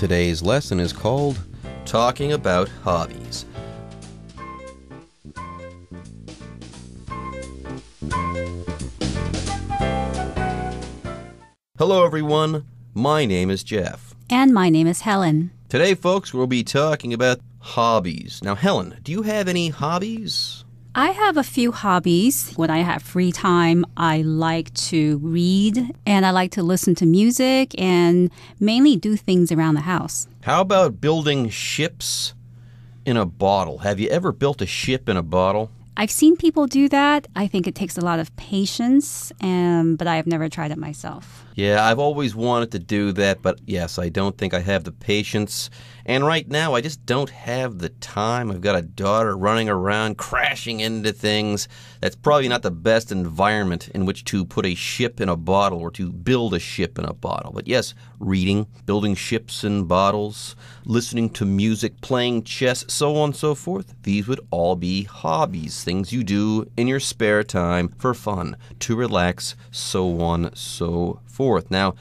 Today's lesson is called Talking About Hobbies. Hello, everyone. My name is Jeff. And my name is Helen. Today, folks, we'll be talking about hobbies. Now, Helen, do you have any hobbies? I have a few hobbies. When I have free time, I like to read and I like to listen to music and mainly do things around the house. How about building ships in a bottle? Have you ever built a ship in a bottle? I've seen people do that. I think it takes a lot of patience, and, um, but I have never tried it myself. Yeah, I've always wanted to do that, but yes, I don't think I have the patience. And right now, I just don't have the time. I've got a daughter running around, crashing into things. That's probably not the best environment in which to put a ship in a bottle or to build a ship in a bottle. But yes, reading, building ships in bottles, listening to music, playing chess, so on and so forth, these would all be hobbies, things you do in your spare time for fun, to relax, so on, so forth. Now,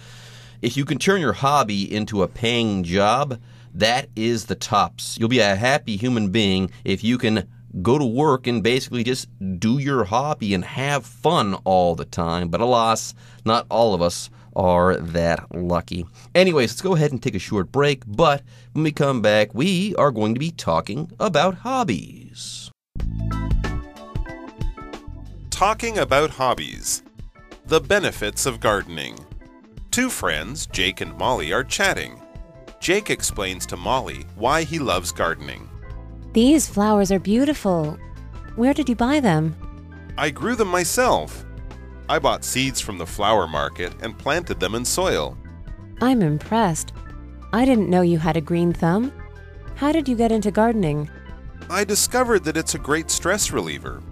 if you can turn your hobby into a paying job, that is the tops. You'll be a happy human being if you can go to work and basically just do your hobby and have fun all the time. But alas, not all of us are that lucky. Anyways, let's go ahead and take a short break. But when we come back, we are going to be talking about hobbies. Talking about hobbies, the benefits of gardening. Two friends, Jake and Molly, are chatting. Jake explains to Molly why he loves gardening. These flowers are beautiful. Where did you buy them? I grew them myself. I bought seeds from the flower market and planted them in soil. I'm impressed. I didn't know you had a green thumb. How did you get into gardening? I discovered that it's a great stress reliever.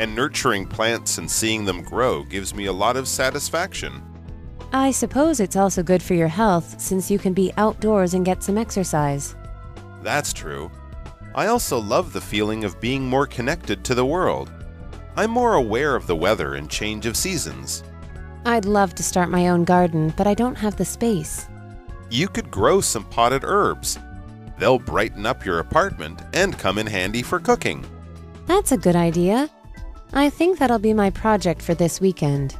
And nurturing plants and seeing them grow gives me a lot of satisfaction. I suppose it's also good for your health since you can be outdoors and get some exercise. That's true. I also love the feeling of being more connected to the world. I'm more aware of the weather and change of seasons. I'd love to start my own garden, but I don't have the space. You could grow some potted herbs. They'll brighten up your apartment and come in handy for cooking. That's a good idea. I think that'll be my project for this weekend.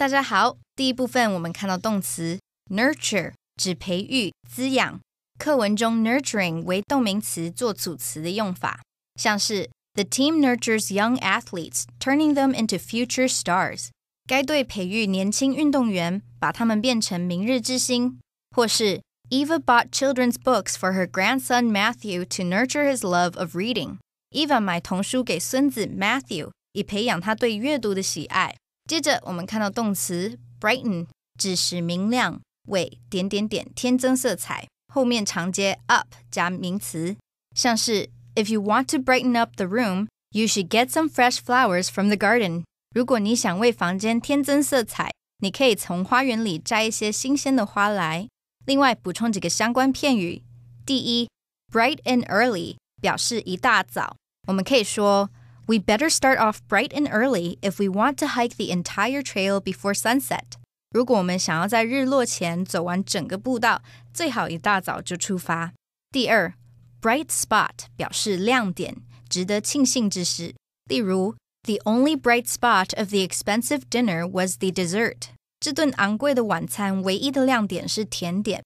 大家好，第一部分我们看到动词 nurture 指培育、滋养。课文中 nurturing 为动名词做组词的用法，像是 The team nurtures young athletes, turning them into future stars。该队培育年轻运动员，把他们变成明日之星。或是 Eva bought children's books for her grandson Matthew to nurture his love of reading。Eva 买童书给孙子 Matthew，以培养他对阅读的喜爱。接着，我们看到动词 brighten，指使明亮，为点点点添增色彩。后面常接 up 加名词，像是 If you want to brighten up the room, you should get some fresh flowers from the garden. 如果你想为房间添增色彩，你可以从花园里摘一些新鲜的花来。另外，补充几个相关片语。第一，bright and early 表示一大早，我们可以说。We better start off bright and early if we want to hike the entire trail before sunset. 如果我们想要在日落前走完整个步道，最好一大早就出发。第二，bright spot 表示亮点，值得庆幸之事。例如，The only bright spot of the expensive dinner was the dessert。这顿昂贵的晚餐唯一的亮点是甜点。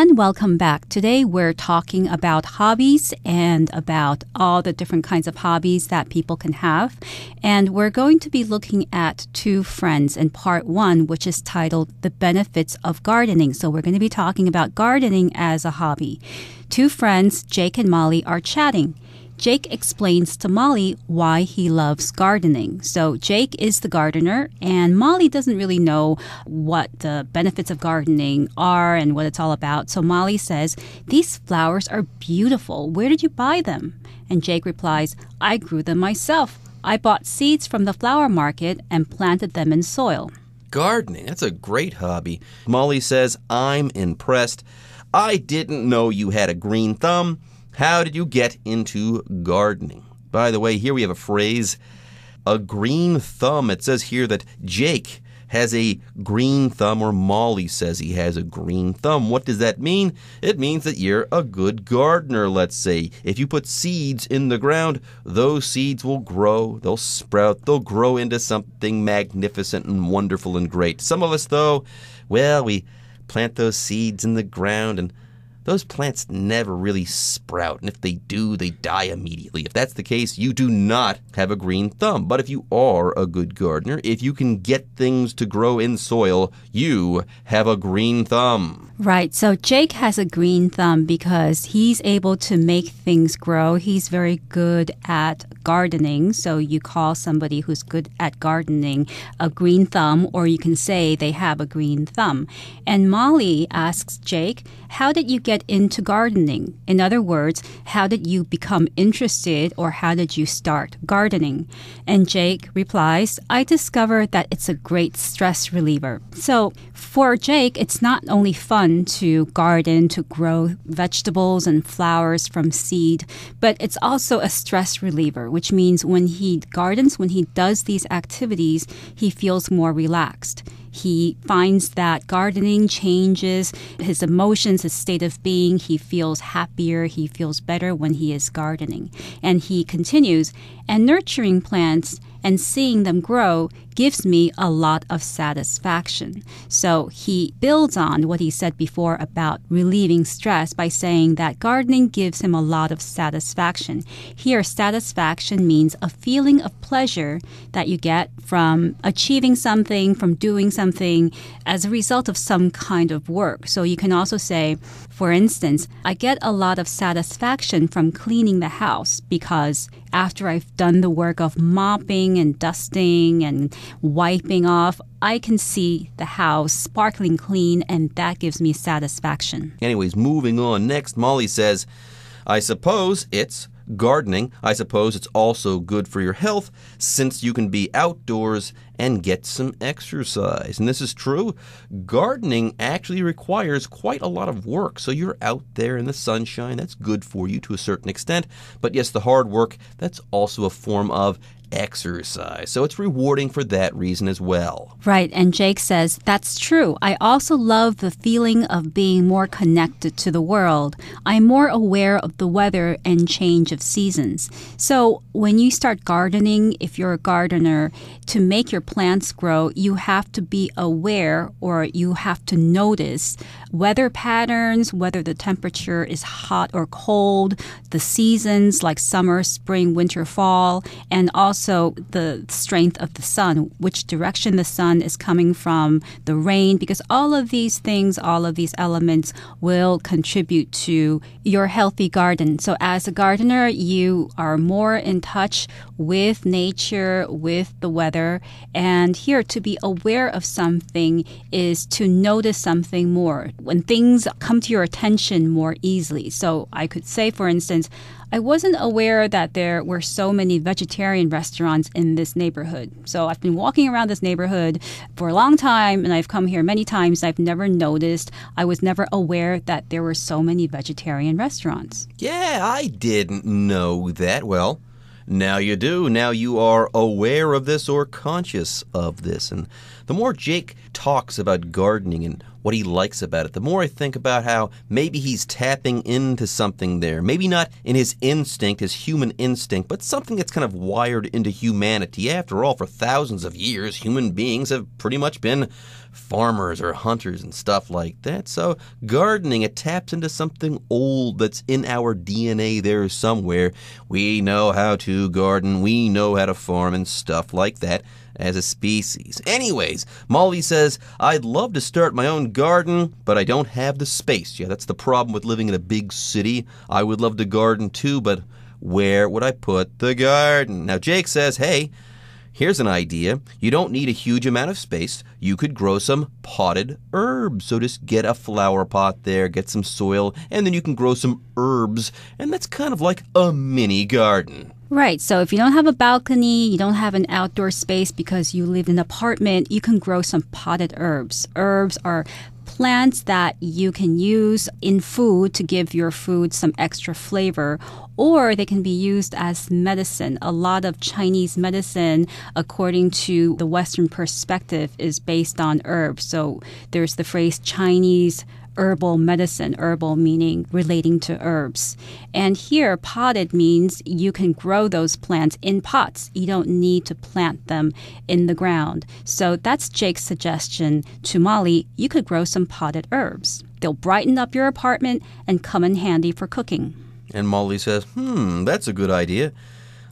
and welcome back. Today we're talking about hobbies and about all the different kinds of hobbies that people can have. And we're going to be looking at two friends in part one, which is titled The Benefits of Gardening. So we're going to be talking about gardening as a hobby. Two friends, Jake and Molly, are chatting. Jake explains to Molly why he loves gardening. So, Jake is the gardener, and Molly doesn't really know what the benefits of gardening are and what it's all about. So, Molly says, These flowers are beautiful. Where did you buy them? And Jake replies, I grew them myself. I bought seeds from the flower market and planted them in soil. Gardening, that's a great hobby. Molly says, I'm impressed. I didn't know you had a green thumb. How did you get into gardening? By the way, here we have a phrase a green thumb. It says here that Jake has a green thumb, or Molly says he has a green thumb. What does that mean? It means that you're a good gardener, let's say. If you put seeds in the ground, those seeds will grow, they'll sprout, they'll grow into something magnificent and wonderful and great. Some of us, though, well, we plant those seeds in the ground and those plants never really sprout. And if they do, they die immediately. If that's the case, you do not have a green thumb. But if you are a good gardener, if you can get things to grow in soil, you have a green thumb. Right. So Jake has a green thumb because he's able to make things grow. He's very good at gardening. So you call somebody who's good at gardening a green thumb, or you can say they have a green thumb. And Molly asks Jake, How did you get get into gardening? In other words, how did you become interested or how did you start gardening? And Jake replies, I discovered that it's a great stress reliever. So for Jake, it's not only fun to garden, to grow vegetables and flowers from seed, but it's also a stress reliever, which means when he gardens, when he does these activities, he feels more relaxed. He finds that gardening changes his emotions, his state of being. He feels happier, he feels better when he is gardening. And he continues, and nurturing plants and seeing them grow gives me a lot of satisfaction. So he builds on what he said before about relieving stress by saying that gardening gives him a lot of satisfaction. Here, satisfaction means a feeling of pleasure that you get from achieving something, from doing something as a result of some kind of work. So you can also say, for instance, I get a lot of satisfaction from cleaning the house because after I've done the work of mopping and dusting and wiping off, I can see the house sparkling clean, and that gives me satisfaction. Anyways, moving on. Next, Molly says, I suppose it's Gardening, I suppose it's also good for your health since you can be outdoors and get some exercise. And this is true. Gardening actually requires quite a lot of work. So you're out there in the sunshine. That's good for you to a certain extent. But yes, the hard work, that's also a form of exercise. So it's rewarding for that reason as well. Right. And Jake says, That's true. I also love the feeling of being more connected to the world. I'm more aware of the weather and change of seasons. So when you start gardening, if you're a gardener, to make your plants grow, you have to be aware or you have to notice weather patterns, whether the temperature is hot or cold, the seasons like summer, spring, winter, fall, and also also the strength of the sun, which direction the sun is coming from, the rain, because all of these things, all of these elements will contribute to your healthy garden. So, as a gardener, you are more in touch with nature, with the weather. And here, to be aware of something is to notice something more when things come to your attention more easily. So, I could say, for instance, I wasn't aware that there were so many vegetarian restaurants in this neighborhood. So I've been walking around this neighborhood for a long time and I've come here many times. I've never noticed, I was never aware that there were so many vegetarian restaurants. Yeah, I didn't know that. Well, now you do. Now you are aware of this or conscious of this. And the more Jake talks about gardening and what he likes about it, the more I think about how maybe he's tapping into something there. Maybe not in his instinct, his human instinct, but something that's kind of wired into humanity. After all, for thousands of years, human beings have pretty much been farmers or hunters and stuff like that. So gardening, it taps into something old that's in our DNA there somewhere. We know how to garden, we know how to farm and stuff like that as a species. Anyways, Molly says, I'd love to start my own garden, but I don't have the space. Yeah, that's the problem with living in a big city. I would love to garden too, but where would I put the garden? Now, Jake says, hey, Here's an idea. You don't need a huge amount of space. You could grow some potted herbs. So just get a flower pot there, get some soil, and then you can grow some herbs. And that's kind of like a mini garden. Right. So if you don't have a balcony, you don't have an outdoor space because you live in an apartment, you can grow some potted herbs. Herbs are plants that you can use in food to give your food some extra flavor, or they can be used as medicine. A lot of Chinese medicine, according to the Western perspective, is based on herbs. So there's the phrase Chinese herbal medicine, herbal meaning relating to herbs. And here, potted means you can grow those plants in pots. You don't need to plant them in the ground. So that's Jake's suggestion to Molly. You could grow some potted herbs. They'll brighten up your apartment and come in handy for cooking. And Molly says, hmm, that's a good idea.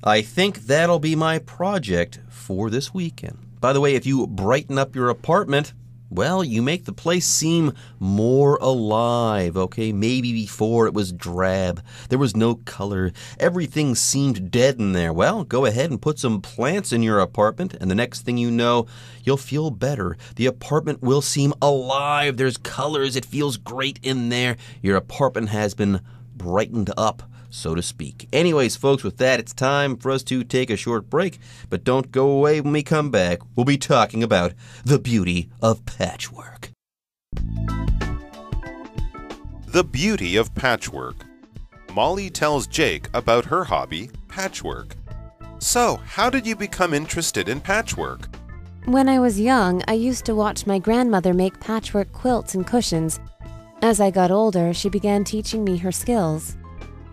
I think that'll be my project for this weekend. By the way, if you brighten up your apartment, well, you make the place seem more alive, okay? Maybe before it was drab. There was no color. Everything seemed dead in there. Well, go ahead and put some plants in your apartment, and the next thing you know, you'll feel better. The apartment will seem alive. There's colors. It feels great in there. Your apartment has been brightened up so to speak. Anyways, folks, with that, it's time for us to take a short break, but don't go away when we come back. We'll be talking about the beauty of patchwork. The beauty of patchwork. Molly tells Jake about her hobby, patchwork. So, how did you become interested in patchwork? When I was young, I used to watch my grandmother make patchwork quilts and cushions. As I got older, she began teaching me her skills.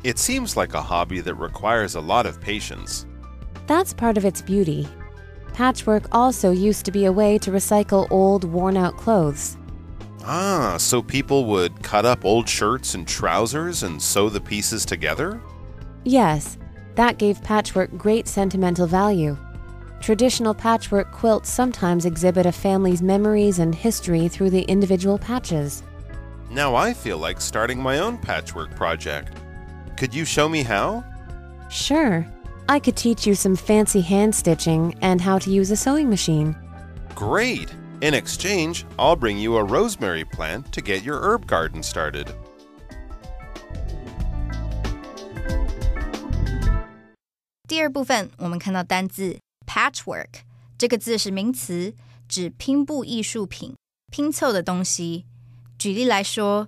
It seems like a hobby that requires a lot of patience. That's part of its beauty. Patchwork also used to be a way to recycle old, worn out clothes. Ah, so people would cut up old shirts and trousers and sew the pieces together? Yes, that gave patchwork great sentimental value. Traditional patchwork quilts sometimes exhibit a family's memories and history through the individual patches. Now I feel like starting my own patchwork project. Could you show me how? Sure. I could teach you some fancy hand stitching and how to use a sewing machine. Great! In exchange, I'll bring you a rosemary plant to get your herb garden started. Dear patchwork，这个字是名词，指拼布艺术品、拼凑的东西。举例来说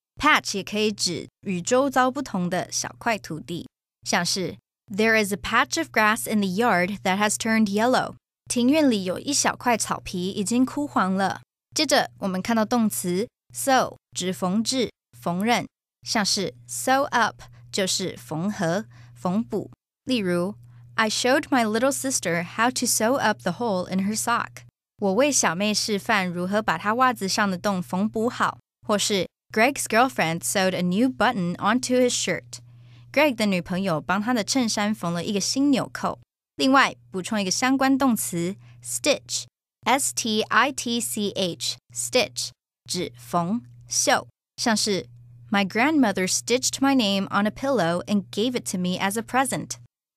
patch 也可以指与周遭不同的小块土地，像是 There is a patch of grass in the yard that has turned yellow。庭院里有一小块草皮已经枯黄了。接着我们看到动词 sew，指缝制、缝纫，像是 sew up 就是缝合、缝补。例如，I showed my little sister how to sew up the hole in her sock。我为小妹示范如何把她袜子上的洞缝补好，或是 Greg's girlfriend sewed a new button onto his shirt. Greg 的女朋友帮他的衬衫缝了一个新纽扣。另外，补充一个相关动词 stitch，s t i t c h，stitch 指缝、绣，像是 My grandmother stitched my name on a pillow and gave it to me as a present。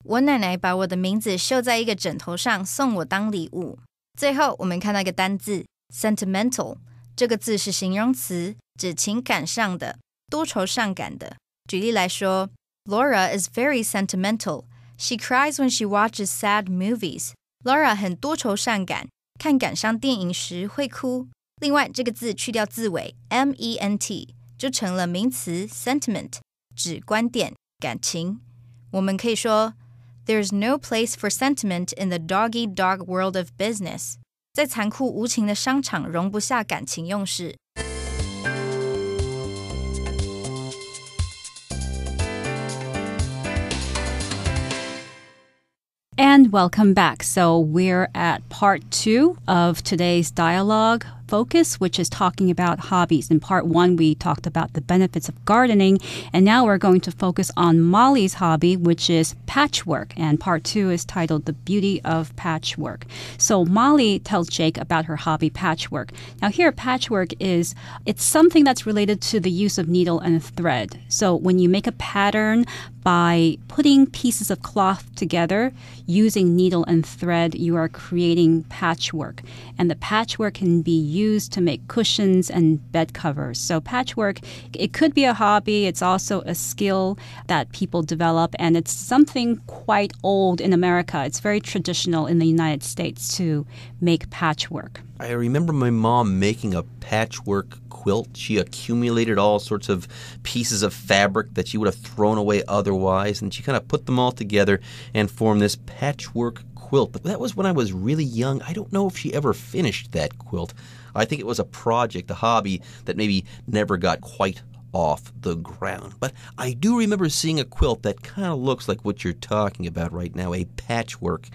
我奶奶把我的名字绣在一个枕头上，送我当礼物。最后，我们看到一个单字 sentimental。Sent 这个字是形容词，指情感上的、多愁善感的。举例来说，Laura is very sentimental. She cries when she watches sad movies. Laura 很多愁善感，看感伤电影时会哭。另外，这个字去掉字尾 m e n t，就成了名词 sentiment，指观点、感情。我们可以说，There's no place for sentiment in the doggy dog world of business. 在残酷无情的商场容不下感情用事。And welcome back. So we're at part two of today's dialogue focus, which is talking about hobbies. In part one, we talked about the benefits of gardening, and now we're going to focus on Molly's hobby, which is patchwork. And part two is titled The Beauty of Patchwork. So Molly tells Jake about her hobby, patchwork. Now, here, patchwork is it's something that's related to the use of needle and thread. So when you make a pattern by putting pieces of cloth together using needle and thread, you are creating patchwork. And the patchwork can be used to make cushions and bed covers. So patchwork, it could be a hobby. It's also a skill that people develop, and it's something quite old in America. It's very traditional in the United States to make patchwork. I remember my mom making a patchwork quilt. She accumulated all sorts of pieces of fabric that she would have thrown away otherwise, and she kind of put them all together and formed this patchwork quilt, but that was when I was really young. I don't know if she ever finished that quilt. I think it was a project, a hobby that maybe never got quite off the ground. But I do remember seeing a quilt that kind of looks like what you're talking about right now a patchwork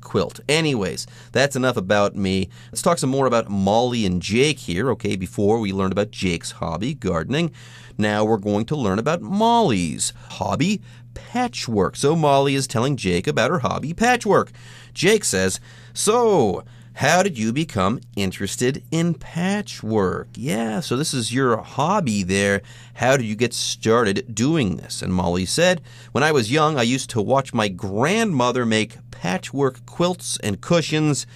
quilt. Anyways, that's enough about me. Let's talk some more about Molly and Jake here. Okay, before we learned about Jake's hobby, gardening. Now we're going to learn about Molly's hobby, patchwork. So Molly is telling Jake about her hobby, patchwork. Jake says, So, how did you become interested in patchwork? Yeah, so this is your hobby there. How did you get started doing this? And Molly said, When I was young, I used to watch my grandmother make patchwork quilts and cushions.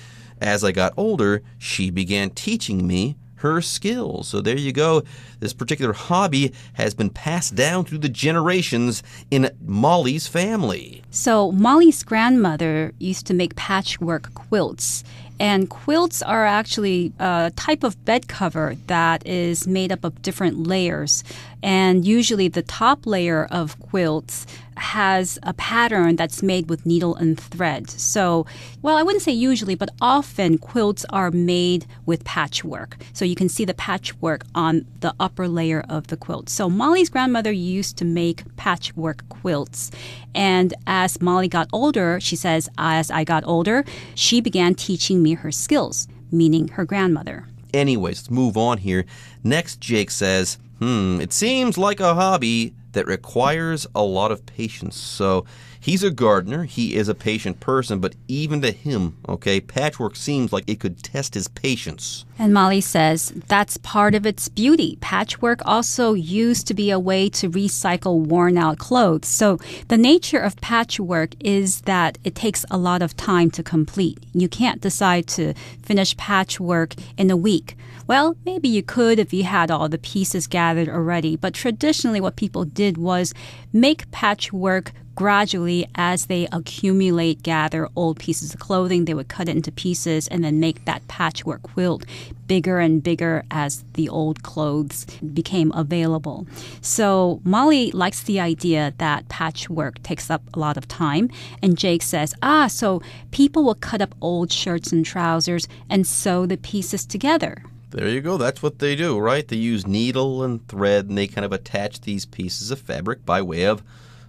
As I got older, she began teaching me her skills. So there you go. This particular hobby has been passed down through the generations in Molly's family. So Molly's grandmother used to make patchwork quilts. And quilts are actually a type of bed cover that is made up of different layers. And usually the top layer of quilts has a pattern that's made with needle and thread. So, well, I wouldn't say usually, but often quilts are made with patchwork. So you can see the patchwork on the upper layer of the quilt. So Molly's grandmother used to make patchwork quilts. And as Molly got older, she says, as I got older, she began teaching me her skills, meaning her grandmother. Anyways, let's move on here. Next, Jake says, Hmm, it seems like a hobby that requires a lot of patience. So he's a gardener, he is a patient person, but even to him, okay, patchwork seems like it could test his patience. And Molly says that's part of its beauty. Patchwork also used to be a way to recycle worn out clothes. So the nature of patchwork is that it takes a lot of time to complete. You can't decide to finish patchwork in a week. Well, maybe you could if you had all the pieces gathered already, but traditionally what people did was make patchwork gradually as they accumulate, gather old pieces of clothing, they would cut it into pieces and then make that patchwork quilt bigger and bigger as the old clothes became available. So Molly likes the idea that patchwork takes up a lot of time. And Jake says, ah, so people will cut up old shirts and trousers and sew the pieces together. There you go. That's what they do, right? They use needle and thread and they kind of attach these pieces of fabric by way of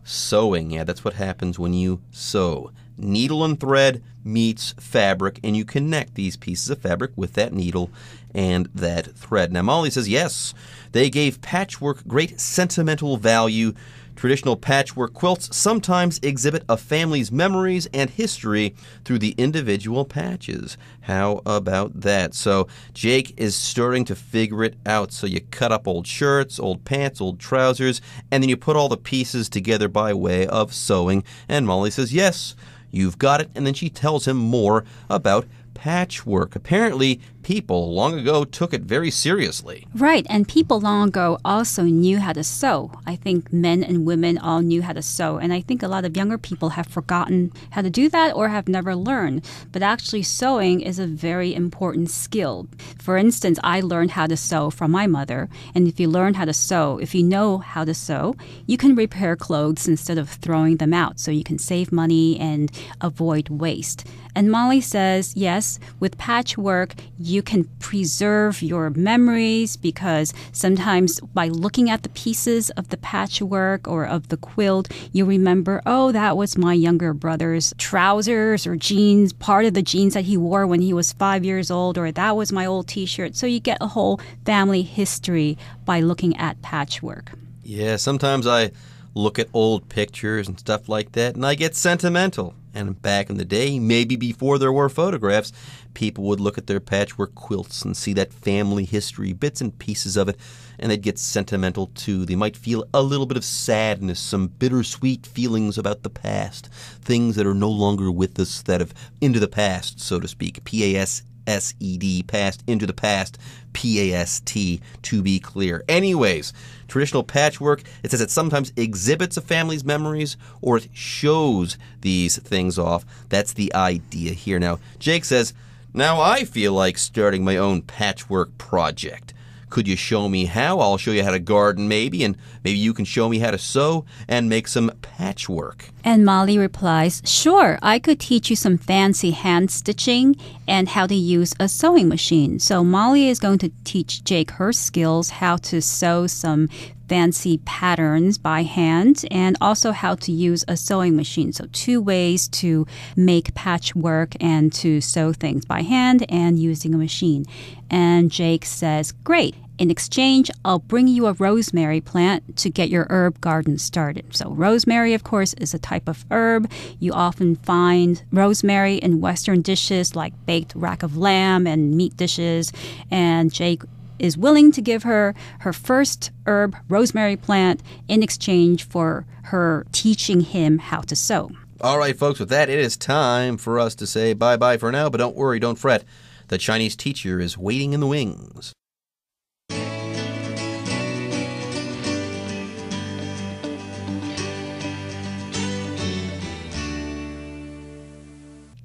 sewing. Yeah, that's what happens when you sew. Needle and thread meets fabric, and you connect these pieces of fabric with that needle and that thread. Now, Molly says, yes, they gave patchwork great sentimental value Traditional patchwork quilts sometimes exhibit a family's memories and history through the individual patches. How about that? So Jake is starting to figure it out. So you cut up old shirts, old pants, old trousers, and then you put all the pieces together by way of sewing. And Molly says, Yes, you've got it. And then she tells him more about patchwork. Apparently, people long ago took it very seriously. Right, and people long ago also knew how to sew. I think men and women all knew how to sew, and I think a lot of younger people have forgotten how to do that or have never learned. But actually, sewing is a very important skill. For instance, I learned how to sew from my mother, and if you learn how to sew, if you know how to sew, you can repair clothes instead of throwing them out, so you can save money and avoid waste. And Molly says, yes, with patchwork, you can preserve your memories because sometimes by looking at the pieces of the patchwork or of the quilt, you remember, oh, that was my younger brother's trousers or jeans, part of the jeans that he wore when he was five years old, or that was my old t shirt. So you get a whole family history by looking at patchwork. Yeah, sometimes I look at old pictures and stuff like that and I get sentimental. And back in the day, maybe before there were photographs, people would look at their patchwork quilts and see that family history, bits and pieces of it, and they'd get sentimental too. They might feel a little bit of sadness, some bittersweet feelings about the past, things that are no longer with us that have into the past, so to speak. P A S S E D, past, into the past, P A S T, to be clear. Anyways, traditional patchwork, it says it sometimes exhibits a family's memories or it shows these things off. That's the idea here. Now, Jake says, Now I feel like starting my own patchwork project. Could you show me how? I'll show you how to garden, maybe, and maybe you can show me how to sew and make some patchwork. And Molly replies, Sure, I could teach you some fancy hand stitching and how to use a sewing machine. So Molly is going to teach Jake her skills how to sew some fancy patterns by hand and also how to use a sewing machine. So, two ways to make patchwork and to sew things by hand and using a machine. And Jake says, Great. In exchange, I'll bring you a rosemary plant to get your herb garden started. So, rosemary, of course, is a type of herb. You often find rosemary in Western dishes like baked rack of lamb and meat dishes. And Jake is willing to give her her first herb, rosemary plant, in exchange for her teaching him how to sew. All right, folks, with that, it is time for us to say bye bye for now, but don't worry, don't fret. The Chinese teacher is waiting in the wings.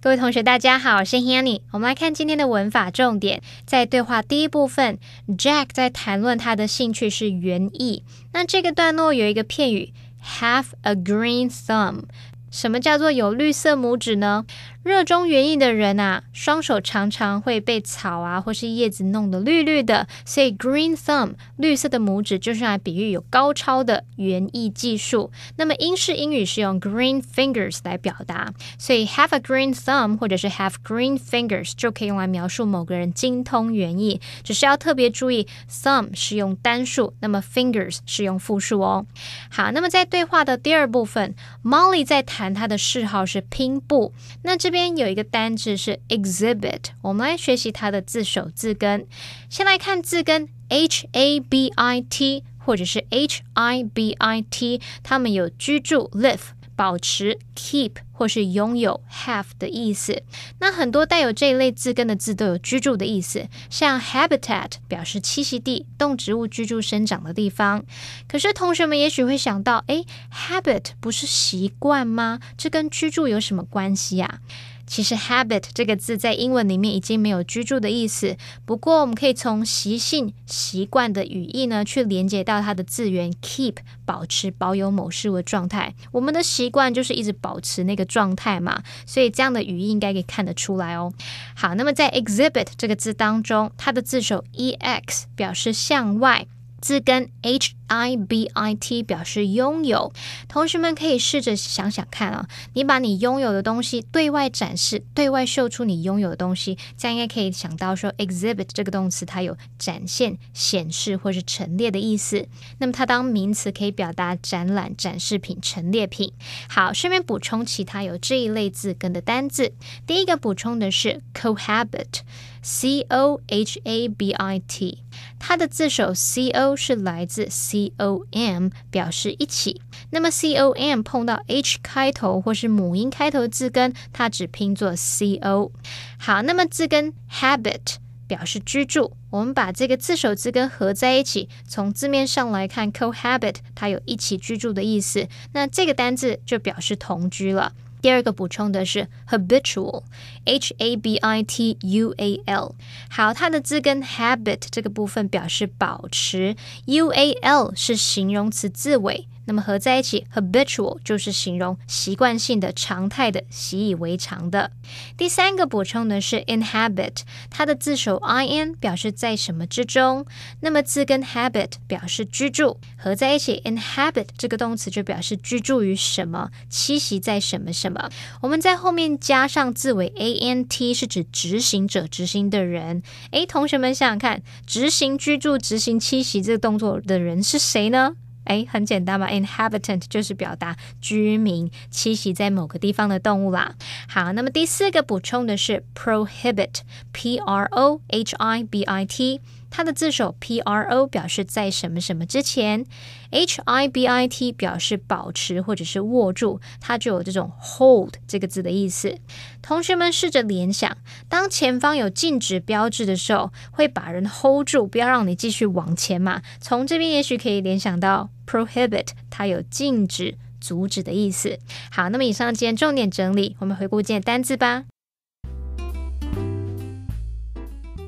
各位同学，大家好，我是 Hanny。我们来看今天的文法重点，在对话第一部分，Jack 在谈论他的兴趣是园艺。那这个段落有一个片语 “have a green thumb”，什么叫做有绿色拇指呢？热衷园艺的人啊，双手常常会被草啊或是叶子弄得绿绿的，所以 green thumb 绿色的拇指就是来比喻有高超的园艺技术。那么英式英语是用 green fingers 来表达，所以 have a green thumb 或者是 have green fingers 就可以用来描述某个人精通园艺。只是要特别注意 thumb 是用单数，那么 fingers 是用复数哦。好，那么在对话的第二部分，Molly 在谈她的嗜好是拼布，那这。这边有一个单字是 exhibit，我们来学习它的字首字根。先来看字根 h a b i t 或者是 h i b i t，它们有居住 live。保持 keep 或是拥有 have 的意思，那很多带有这一类字根的字都有居住的意思，像 habitat 表示栖息地，动植物居住生长的地方。可是同学们也许会想到，诶 h a b i t 不是习惯吗？这跟居住有什么关系啊？其实 habit 这个字在英文里面已经没有居住的意思，不过我们可以从习性、习惯的语义呢，去连接到它的字源 keep 保持、保有某事物的状态。我们的习惯就是一直保持那个状态嘛，所以这样的语义应该可以看得出来哦。好，那么在 exhibit 这个字当中，它的字首 e x 表示向外。字根 h i b i t 表示拥有，同学们可以试着想想看啊，你把你拥有的东西对外展示，对外秀出你拥有的东西，这样应该可以想到说 exhibit 这个动词它有展现、显示或是陈列的意思。那么它当名词可以表达展览、展示品、陈列品。好，顺便补充其他有这一类字根的单字，第一个补充的是 cohabit。c o h a b i t，它的字首 c o 是来自 c o m，表示一起。那么 c o m 碰到 h 开头或是母音开头的字根，它只拼作 c o。好，那么字根 habit 表示居住，我们把这个字首字根合在一起，从字面上来看，cohabit 它有一起居住的意思。那这个单字就表示同居了。第二个补充的是 habitual，h a b i t u a l，好，它的字根 habit 这个部分表示保持，u a l 是形容词字尾。那么合在一起，habitual 就是形容习惯性的、常态的、习以为常的。第三个补充的是 inhabit，它的字首 i n 表示在什么之中，那么字根 habit 表示居住，合在一起 inhabit 这个动词就表示居住于什么、栖息在什么什么。我们在后面加上字尾 a n t 是指执行者、执行的人。诶，同学们想想看，执行居住、执行栖息这个动作的人是谁呢？哎，很简单嘛 i n h a b i t a n t 就是表达居民、栖息在某个地方的动物啦。好，那么第四个补充的是 prohibit，p r o h i b i t。它的字首 P R O 表示在什么什么之前，H I B I T 表示保持或者是握住，它就有这种 hold 这个字的意思。同学们试着联想，当前方有禁止标志的时候，会把人 hold 住，不要让你继续往前嘛。从这边也许可以联想到 prohibit，它有禁止、阻止的意思。好，那么以上今天重点整理，我们回顾今天单字吧。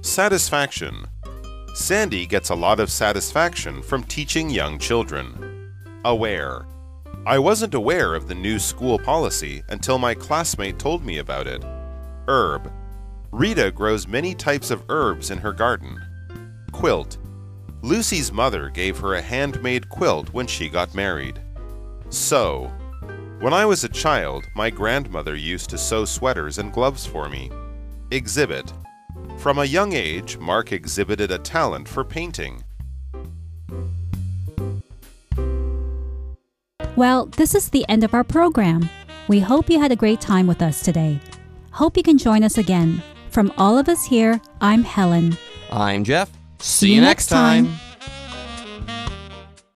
Satisfaction。Sandy gets a lot of satisfaction from teaching young children. Aware. I wasn't aware of the new school policy until my classmate told me about it. Herb. Rita grows many types of herbs in her garden. Quilt. Lucy's mother gave her a handmade quilt when she got married. Sew. When I was a child, my grandmother used to sew sweaters and gloves for me. Exhibit. From a young age, Mark exhibited a talent for painting. Well, this is the end of our program. We hope you had a great time with us today. Hope you can join us again. From all of us here, I'm Helen. I'm Jeff. See, See you, next time. time.